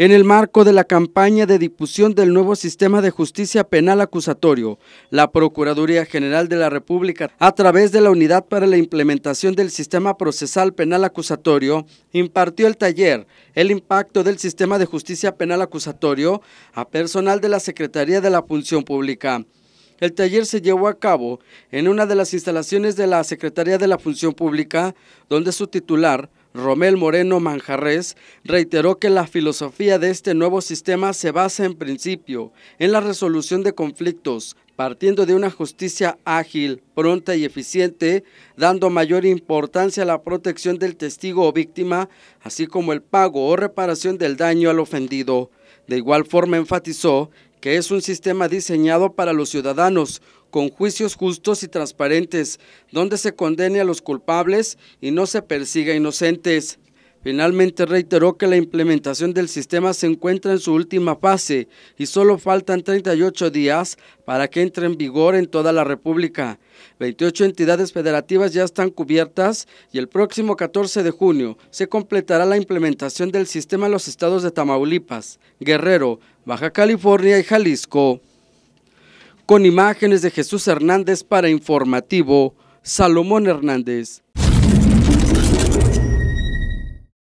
En el marco de la campaña de difusión del nuevo sistema de justicia penal acusatorio, la Procuraduría General de la República, a través de la Unidad para la Implementación del Sistema Procesal Penal Acusatorio, impartió el taller El impacto del sistema de justicia penal acusatorio a personal de la Secretaría de la Función Pública. El taller se llevó a cabo en una de las instalaciones de la Secretaría de la Función Pública, donde su titular, Romel Moreno Manjarres reiteró que la filosofía de este nuevo sistema se basa en principio en la resolución de conflictos, partiendo de una justicia ágil, pronta y eficiente, dando mayor importancia a la protección del testigo o víctima, así como el pago o reparación del daño al ofendido. De igual forma enfatizó que es un sistema diseñado para los ciudadanos, con juicios justos y transparentes, donde se condene a los culpables y no se persiga inocentes. Finalmente reiteró que la implementación del sistema se encuentra en su última fase y solo faltan 38 días para que entre en vigor en toda la República. 28 entidades federativas ya están cubiertas y el próximo 14 de junio se completará la implementación del sistema en los estados de Tamaulipas, Guerrero, Baja California y Jalisco. Con imágenes de Jesús Hernández para Informativo, Salomón Hernández.